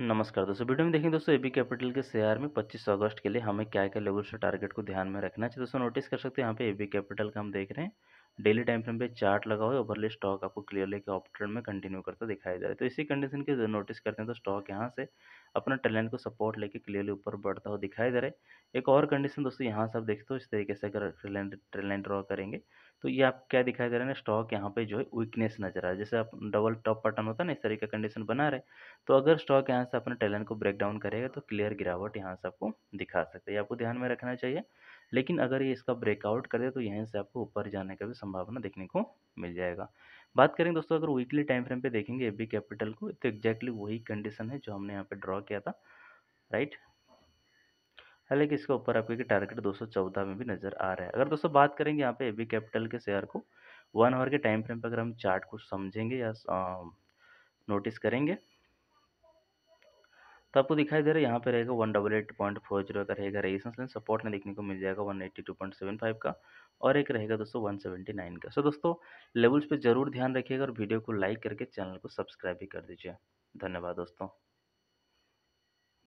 नमस्कार दोस्तों वीडियो में देखें दोस्तों एबी कैपिटल के शेयर में 25 अगस्त के लिए हमें क्या क्या लेवल से टारगेट को ध्यान में रखना चाहिए दोस्तों नोटिस कर सकते हैं यहाँ पे एबी कैपिटल का हम देख रहे हैं डेली टाइम फ्रेम पे चार्ट लगा हुआ है ओवरली स्टॉक आपको क्लियरली के ऑप्ट्रेंड में कंटिन्यू करता दिखाया जा रहा है तो इसी कंडीशन के नोटिस करते हैं तो स्टॉक यहाँ से अपना टैलेंट को सपोर्ट लेके क्लियरली ऊपर बढ़ता हुआ दिखाई दे रहा है एक और कंडीशन दोस्तों यहाँ से आप देखते हो इस तरीके से अगर टैलेंट टैलेंट ड्रॉ करेंगे तो ये आप क्या दिखाई दे रहे हैं स्टॉक यहाँ पे जो है वीकनेस नजर आ रहा है जैसे आप डबल टॉप पैटर्न होता है ना इस तरीके का कंडीशन बना रहे तो अगर स्टॉक यहाँ से अपने टैलेंट को ब्रेक डाउन करेगा तो क्लियर गिरावट यहाँ से आपको दिखा सकते हैं आपको ध्यान में रखना चाहिए लेकिन अगर ये इसका ब्रेकआउट करे तो यहीं से आपको ऊपर जाने का भी संभावना देखने को मिल जाएगा बात करें दोस्तों अगर वीकली टाइम फ्रेम पे देखेंगे बी कैपिटल को तो एक्जैक्टली वही कंडीशन है जो हमने यहाँ पे ड्रॉ किया था राइट हालांकि इसके ऊपर आपके टारगेट 214 में भी नज़र आ रहा है अगर दोस्तों बात करेंगे यहाँ पे बी कैपिटल के शेयर को वन आवर के टाइम फ्रेम पर अगर हम चार्ट को समझेंगे या नोटिस करेंगे तो आपको दिखाई दे रहा है यहाँ पे रहेगा one double eight point four zero का रहेगा रेजिस्टेंस लाइन सपोर्ट में देखने को मिल जाएगा one eighty two point seven five का और एक रहेगा दोस्तों वन सेवेंटी नाइन का सो दोस्तों लेवल्स पे जरूर ध्यान रखिएगा और वीडियो को लाइक करके चैनल को सब्सक्राइब भी कर दीजिए धन्यवाद दोस्तों